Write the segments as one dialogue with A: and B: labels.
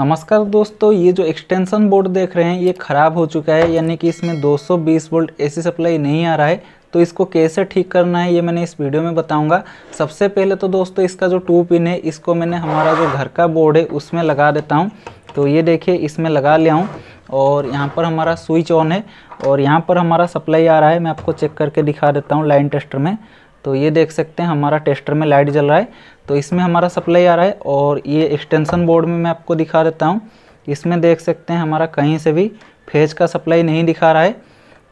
A: नमस्कार दोस्तों ये जो एक्सटेंशन बोर्ड देख रहे हैं ये ख़राब हो चुका है यानी कि इसमें 220 वोल्ट एसी सप्लाई नहीं आ रहा है तो इसको कैसे ठीक करना है ये मैंने इस वीडियो में बताऊंगा सबसे पहले तो दोस्तों इसका जो टू पिन है इसको मैंने हमारा जो घर का बोर्ड है उसमें लगा देता हूँ तो ये देखिए इसमें लगा लिया हूँ और यहाँ पर हमारा स्विच ऑन है और यहाँ पर हमारा सप्लाई आ रहा है मैं आपको चेक करके दिखा देता हूँ लाइन टेस्टर में तो ये देख सकते हैं हमारा टेस्टर में लाइट जल रहा है तो इसमें हमारा सप्लाई आ रहा है और ये एक्सटेंसन बोर्ड में मैं आपको दिखा देता हूँ इसमें देख सकते हैं हमारा कहीं से भी फेज का सप्लाई नहीं दिखा रहा है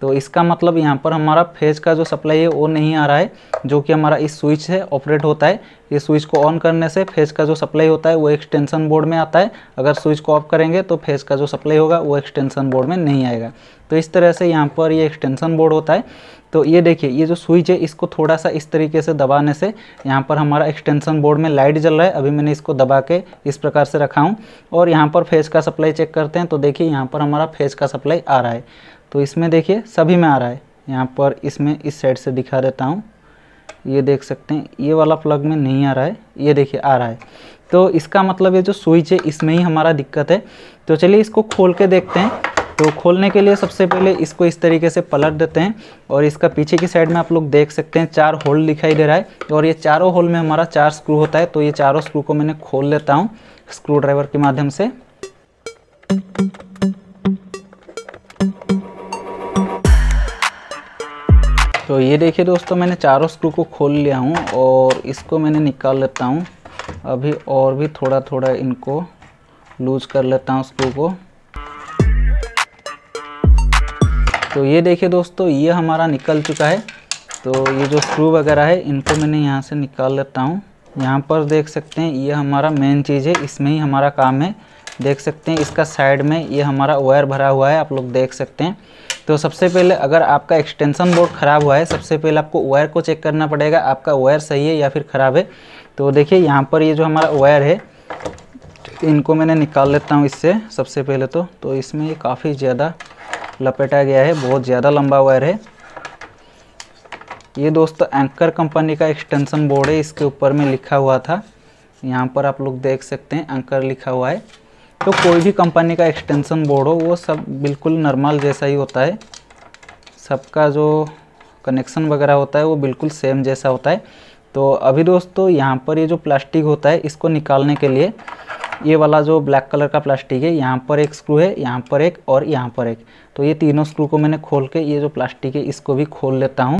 A: तो इसका मतलब यहाँ पर हमारा फेज का जो सप्लाई है वो नहीं आ रहा है जो कि हमारा इस स्विच से ऑपरेट होता है ये स्विच को ऑन करने से फेज का जो सप्लाई होता है वो एक्सटेंशन बोर्ड में आता है अगर स्विच को ऑफ करेंगे तो फेज का जो सप्लाई होगा वो एक्सटेंशन बोर्ड में नहीं आएगा तो इस तरह से यहाँ पर ये एक्सटेंशन बोर्ड होता है तो ये देखिए ये जो स्विच है इसको थोड़ा सा इस तरीके से दबाने से यहाँ पर हमारा एक्सटेंशन बोर्ड में लाइट जल रहा है अभी मैंने इसको दबा के इस प्रकार से रखा हूँ और यहाँ पर फेज का सप्लाई चेक करते हैं तो देखिए यहाँ पर हमारा फेज का सप्लाई आ रहा है तो इसमें देखिए सभी में आ रहा है यहाँ पर इसमें इस साइड से दिखा देता हूँ ये देख सकते हैं ये वाला प्लग में नहीं आ रहा है ये देखिए आ रहा है तो इसका मतलब ये जो स्विच है इसमें ही हमारा दिक्कत है तो चलिए इसको खोल के देखते हैं तो खोलने के लिए सबसे पहले इसको इस तरीके से पलट देते हैं और इसका पीछे की साइड में आप लोग देख सकते हैं चार होल दिखाई दे रहा है और ये चारों होल में हमारा चार स्क्रू होता है तो ये चारों स्क्रू को मैंने खोल लेता हूँ स्क्रू ड्राइवर के माध्यम से तो ये देखिए दोस्तों मैंने चारों स्क्रू को खोल लिया हूँ और इसको मैंने निकाल लेता हूँ अभी और भी थोड़ा थोड़ा इनको लूज कर लेता हूँ स्क्रू को तो ये देखिए दोस्तों ये हमारा निकल चुका है तो ये जो स्क्रू वगैरह है इनको मैंने यहाँ से निकाल लेता हूँ यहाँ पर देख सकते हैं ये हमारा मेन चीज़ है इसमें ही हमारा काम है देख सकते हैं इसका साइड में ये हमारा वायर भरा हुआ है आप लोग देख सकते हैं तो सबसे पहले अगर आपका एक्सटेंशन बोर्ड ख़राब हुआ है सबसे पहले आपको वायर को चेक करना पड़ेगा आपका वायर सही है या फिर ख़राब है तो देखिए यहाँ पर ये जो हमारा वायर है इनको मैंने निकाल लेता हूँ इससे सबसे पहले तो तो इसमें ये काफ़ी ज़्यादा लपेटा गया है बहुत ज़्यादा लंबा वायर है ये दोस्तों एंकर कंपनी का एक्सटेंशन बोर्ड है इसके ऊपर में लिखा हुआ था यहाँ पर आप लोग देख सकते हैं एंकर लिखा हुआ है तो कोई भी कंपनी का एक्सटेंशन बोर्ड हो वो सब बिल्कुल नॉर्मल जैसा ही होता है सबका जो कनेक्शन वगैरह होता है वो बिल्कुल सेम जैसा होता है तो अभी दोस्तों यहाँ पर ये जो प्लास्टिक होता है इसको निकालने के लिए ये वाला जो ब्लैक कलर का प्लास्टिक है यहाँ पर एक स्क्रू है यहाँ पर एक और यहाँ पर एक तो ये तीनों स्क्रू को मैंने खोल के ये जो प्लास्टिक है इसको भी खोल लेता हूँ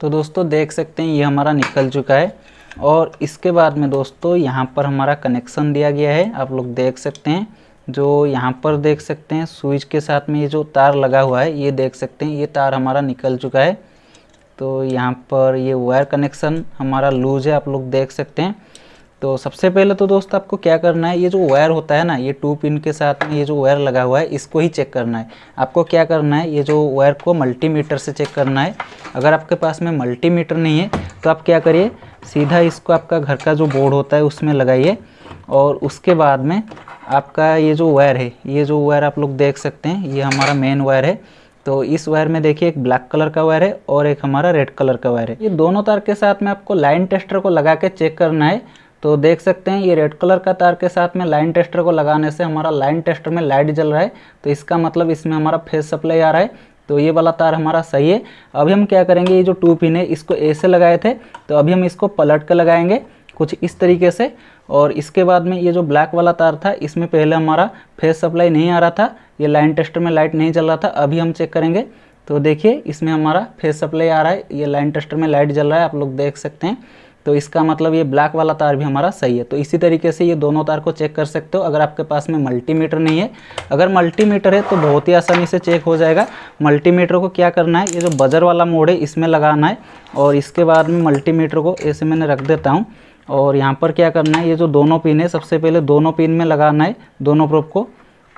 A: तो दोस्तों देख सकते हैं ये हमारा निकल चुका है और इसके बाद में दोस्तों यहाँ पर हमारा कनेक्शन दिया गया है आप लोग देख सकते हैं जो यहाँ पर देख सकते हैं स्विच के साथ में ये जो तार लगा हुआ है ये देख सकते हैं ये तार हमारा निकल चुका है तो यहाँ पर ये वायर कनेक्शन हमारा लूज है आप लोग देख सकते हैं तो सबसे पहले तो दोस्त आपको क्या करना है ये जो वायर होता है ना ये टू पिन के साथ में ये जो वायर लगा हुआ है इसको ही चेक करना है आपको क्या करना है ये जो वायर को मल्टीमीटर से चेक करना है अगर आपके पास में मल्टीमीटर नहीं है तो आप क्या करिए सीधा इसको आपका घर का जो बोर्ड होता है उसमें लगाइए और उसके बाद में आपका ये जो वायर है ये जो वायर आप लोग देख सकते हैं ये हमारा मेन वायर है तो इस वायर में देखिए एक ब्लैक कलर का वायर है और एक हमारा रेड कलर का वायर है ये दोनों तार के साथ में आपको लाइन टेस्टर को लगा के चेक करना है तो देख सकते हैं ये रेड कलर का तार के साथ में लाइन टेस्टर को लगाने से हमारा लाइन टेस्टर में लाइट जल रहा है तो इसका मतलब इसमें हमारा फेस सप्लाई आ रहा है तो ये वाला तार हमारा सही है अभी हम क्या करेंगे ये जो टू पिन है इसको ऐसे लगाए थे तो अभी हम इसको पलट कर लगाएंगे कुछ इस तरीके से और इसके बाद में ये जो ब्लैक वाला तार था इसमें पहले हमारा फेस सप्लाई नहीं आ रहा था ये लाइन टेस्टर में लाइट नहीं जल रहा था अभी हम चेक करेंगे तो देखिए इसमें हमारा फेस सप्लाई आ रहा है ये लाइन टेस्टर में लाइट जल रहा है आप लोग देख सकते हैं तो इसका मतलब ये ब्लैक वाला तार भी हमारा सही है तो इसी तरीके से ये दोनों तार को चेक कर सकते हो अगर आपके पास में मल्टीमीटर नहीं है अगर मल्टीमीटर है तो बहुत ही आसानी से चेक हो जाएगा मल्टीमीटर को क्या करना है ये जो बजर वाला मोड है इसमें लगाना है और इसके बाद में मल्टीमीटर को ऐसे मैंने रख देता हूँ और यहाँ पर क्या करना है ये जो दोनों पिन है सबसे पहले दोनों पिन में लगाना है दोनों प्रोप को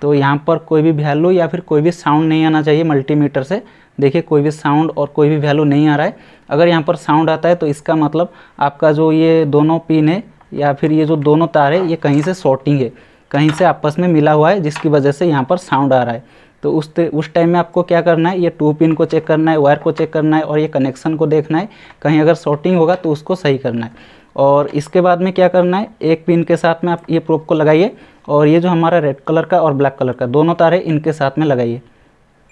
A: तो यहाँ पर कोई भी वैल्यू या फिर कोई भी साउंड नहीं आना चाहिए मल्टीमीटर से देखिए कोई भी साउंड और कोई भी वैल्यू नहीं आ रहा है अगर यहाँ पर साउंड आता है तो इसका मतलब आपका जो ये दोनों पिन है या फिर ये जो दोनों तार है ये कहीं से शॉर्टिंग है कहीं से आपस में मिला हुआ है जिसकी वजह से यहाँ पर साउंड आ रहा है तो उस उस टाइम में आपको क्या करना है ये टू पिन को चेक करना है वायर को चेक करना है और ये कनेक्शन को देखना है कहीं अगर शॉर्टिंग होगा तो उसको सही करना है और इसके बाद में क्या करना है एक पिन के साथ में आप ये प्रोप को लगाइए और ये जो हमारा रेड कलर का और ब्लैक कलर का दोनों तार है इनके साथ में लगाइए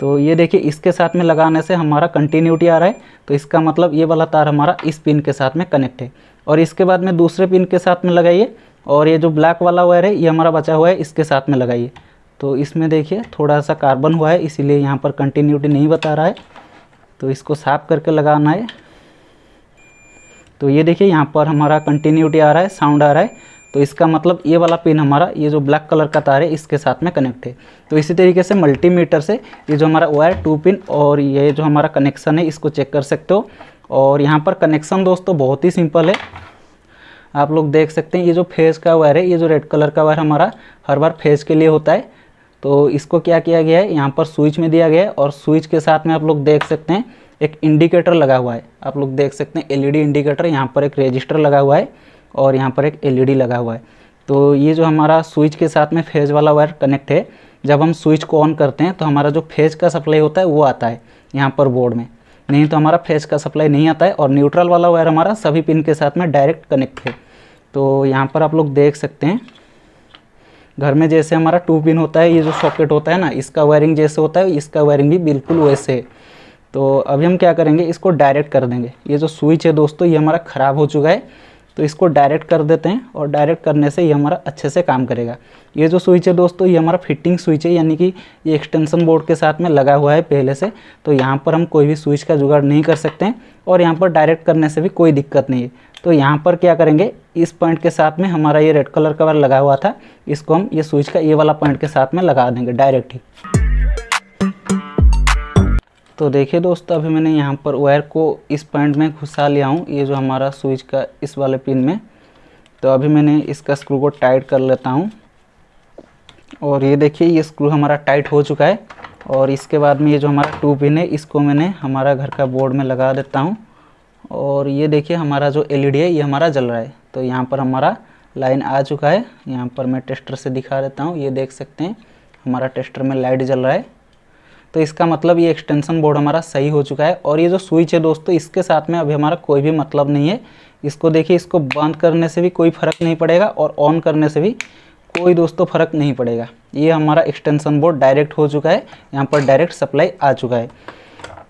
A: तो ये देखिए इसके साथ में लगाने से हमारा कंटिन्यूटी आ रहा है तो इसका मतलब ये वाला तार हमारा इस पिन के साथ में कनेक्ट है और इसके बाद में दूसरे पिन के साथ में लगाइए और ये जो ब्लैक वाला वायर है ये हमारा बचा हुआ है इसके साथ में लगाइए तो इसमें देखिए थोड़ा सा कार्बन हुआ है इसीलिए यहाँ पर कंटिन्यूटी नहीं बता रहा है तो इसको साफ करके लगाना है तो ये देखिए यहाँ पर हमारा कंटिन्यूटी आ रहा है साउंड आ रहा है तो इसका मतलब ये वाला पिन हमारा ये जो ब्लैक कलर का तार है इसके साथ में कनेक्ट है तो इसी तरीके से मल्टीमीटर से ये जो हमारा वायर टू पिन और ये जो हमारा कनेक्शन है इसको चेक कर सकते हो और यहाँ पर कनेक्शन दोस्तों बहुत ही सिंपल है आप लोग देख सकते हैं ये जो फेज़ का वायर है ये जो रेड कलर का वायर हमारा हर बार फेज के लिए होता है तो इसको क्या किया गया है यहाँ पर स्विच में दिया गया है और स्विच के साथ में आप लोग देख सकते हैं एक इंडिकेटर लगा हुआ है आप लोग देख सकते हैं एलईडी इंडिकेटर यहाँ पर एक रजिस्टर लगा हुआ है और यहाँ पर एक एलईडी लगा हुआ है तो ये जो हमारा स्विच के साथ में फेज वाला वायर कनेक्ट है जब हम स्विच को ऑन करते हैं तो हमारा जो फेज का सप्लाई होता है वो आता है यहाँ पर बोर्ड में नहीं तो हमारा फेज का सप्लाई नहीं आता है और न्यूट्रल वाला वायर हमारा सभी पिन के साथ में डायरेक्ट कनेक्ट है तो यहाँ पर आप लोग देख सकते हैं घर में जैसे हमारा टू पिन होता है ये जो सॉकेट होता है ना इसका वायरिंग जैसे होता है इसका वायरिंग भी बिल्कुल वैसे है तो अभी हम क्या करेंगे इसको डायरेक्ट कर देंगे ये जो स्विच है दोस्तों ये हमारा ख़राब हो चुका है तो इसको डायरेक्ट कर देते हैं और डायरेक्ट करने से ये हमारा अच्छे से काम करेगा ये जो स्विच है दोस्तों ये हमारा फिटिंग स्विच है यानी कि ये एक्सटेंशन बोर्ड के साथ में लगा हुआ है पहले से तो यहाँ पर हम कोई भी स्विच का जुगाड़ नहीं कर सकते हैं और यहाँ पर डायरेक्ट करने से भी कोई दिक्कत नहीं है तो यहाँ पर क्या करेंगे इस पॉइंट के साथ में हमारा ये रेड कलर का लगा हुआ था इसको हम ये स्विच का ये वाला पॉइंट के साथ में लगा देंगे डायरेक्ट ही तो देखिए दोस्तों अभी मैंने यहाँ पर वायर को इस पॉइंट में घुसा लिया हूँ ये जो हमारा स्विच का इस वाले पिन में तो अभी मैंने इसका स्क्रू को टाइट कर लेता हूँ और ये देखिए ये स्क्रू हमारा टाइट हो चुका है और इसके बाद में ये जो हमारा टू पिन है इसको मैंने हमारा घर का बोर्ड में लगा देता हूँ और ये देखिए हमारा जो एल e है ये हमारा जल रहा है तो यहाँ पर हमारा लाइन आ चुका है यहाँ पर मैं टेस्टर से दिखा देता हूँ ये देख सकते हैं हमारा टेस्टर में लाइट जल रहा है तो इसका मतलब ये एक्सटेंशन बोर्ड हमारा सही हो चुका है और ये जो स्विच है दोस्तों इसके साथ में अभी हमारा कोई भी मतलब नहीं है इसको देखिए इसको बंद करने से भी कोई फ़र्क नहीं पड़ेगा और ऑन करने से भी कोई दोस्तों फ़र्क नहीं पड़ेगा ये हमारा एक्सटेंशन बोर्ड डायरेक्ट हो चुका है यहाँ पर डायरेक्ट सप्लाई आ चुका है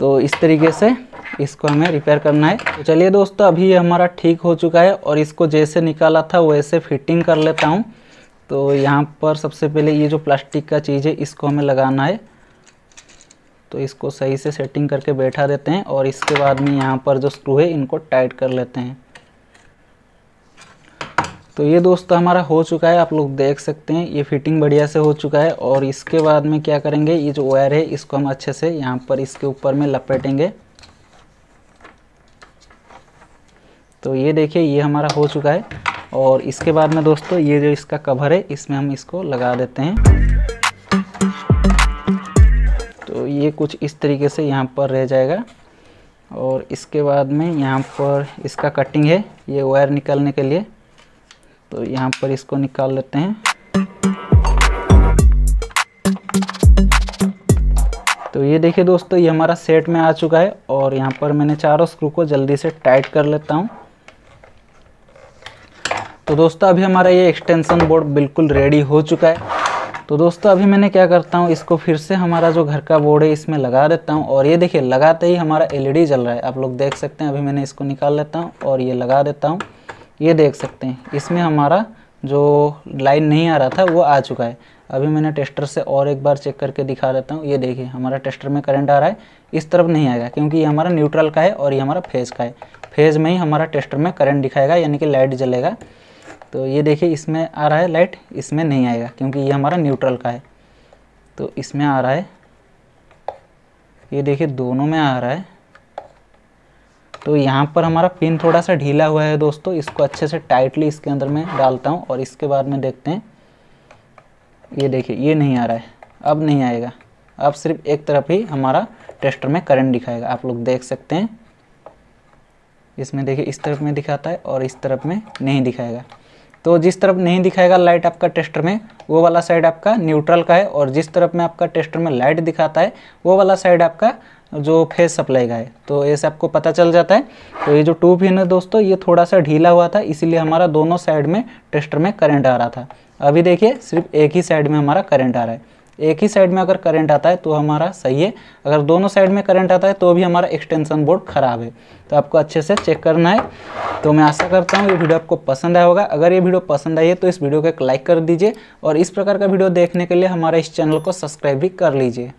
A: तो इस तरीके से इसको हमें रिपेयर करना है तो चलिए दोस्तों अभी ये हमारा ठीक हो चुका है और इसको जैसे निकाला था वैसे फिटिंग कर लेता हूँ तो यहाँ पर सबसे पहले ये जो प्लास्टिक का चीज़ है इसको हमें लगाना है तो इसको सही से सेटिंग करके बैठा देते हैं और इसके बाद में यहाँ पर जो स्क्रू है इनको टाइट कर लेते हैं तो ये दोस्तों हमारा हो चुका है आप लोग देख सकते हैं ये फिटिंग बढ़िया से हो चुका है और इसके बाद में क्या करेंगे ये जो वायर है इसको हम अच्छे से यहाँ पर इसके ऊपर में लपेटेंगे तो ये देखिए ये हमारा हो चुका है और इसके बाद में दोस्तों ये जो इसका कवर है इसमें हम इसको लगा देते हैं तो ये कुछ इस तरीके से यहाँ पर रह जाएगा और इसके बाद में यहाँ पर इसका कटिंग है ये वायर निकालने के लिए तो यहाँ पर इसको निकाल लेते हैं तो ये देखिए दोस्तों ये हमारा सेट में आ चुका है और यहाँ पर मैंने चारों स्क्रू को जल्दी से टाइट कर लेता हूँ तो दोस्तों अभी हमारा ये एक्सटेंशन बोर्ड बिल्कुल रेडी हो चुका है तो दोस्तों अभी मैंने क्या करता हूँ इसको फिर से हमारा जो घर का बोर्ड है इसमें लगा देता हूँ और ये देखिए लगाते ही हमारा एलईडी जल रहा है आप लोग देख सकते हैं अभी मैंने इसको निकाल लेता हूँ और ये लगा देता हूँ ये देख सकते हैं इसमें हमारा जो लाइन नहीं आ रहा था वो आ चुका है अभी मैंने टेस्टर से और एक बार चेक करके दिखा देता हूँ ये देखिए हमारा टेस्टर में करंट आ रहा है इस तरफ नहीं आएगा क्योंकि ये हमारा न्यूट्रल का है और ये हमारा फेज़ का है फेज़ में ही हमारा टेस्टर में करंट दिखाएगा यानी कि लाइट जलेगा तो ये देखिए इसमें आ रहा है लाइट इसमें नहीं आएगा क्योंकि ये हमारा न्यूट्रल का है तो इसमें आ रहा है ये देखिए दोनों में आ रहा है तो यहाँ पर हमारा पिन थोड़ा सा ढीला हुआ है दोस्तों इसको अच्छे से टाइटली इसके अंदर में डालता हूँ और इसके बाद में देखते हैं ये देखिए ये नहीं आ रहा है अब नहीं आएगा अब सिर्फ एक तरफ ही हमारा टेस्टर में करंट दिखाएगा आप लोग देख सकते हैं इसमें देखिए इस तरफ में दिखाता है और इस तरफ में नहीं दिखाएगा तो जिस तरफ नहीं दिखाएगा लाइट आपका टेस्टर में वो वाला साइड आपका न्यूट्रल का है और जिस तरफ में आपका टेस्टर में लाइट दिखाता है वो वाला साइड आपका जो फेस सप्लाई का है तो ऐसे आपको पता चल जाता है तो ये जो टू पिन है दोस्तों ये थोड़ा सा ढीला हुआ था इसीलिए हमारा दोनों साइड में टेस्टर में करंट आ रहा था अभी देखिए सिर्फ एक ही साइड में हमारा करंट आ रहा है एक ही साइड में अगर करंट आता है तो हमारा सही है अगर दोनों साइड में करंट आता है तो भी हमारा एक्सटेंशन बोर्ड ख़राब है तो आपको अच्छे से चेक करना है तो मैं आशा करता हूँ ये वीडियो आपको पसंद आया होगा अगर ये वीडियो पसंद आई है तो इस वीडियो को एक लाइक कर दीजिए और इस प्रकार का वीडियो देखने के लिए हमारे इस चैनल को सब्सक्राइब भी कर लीजिए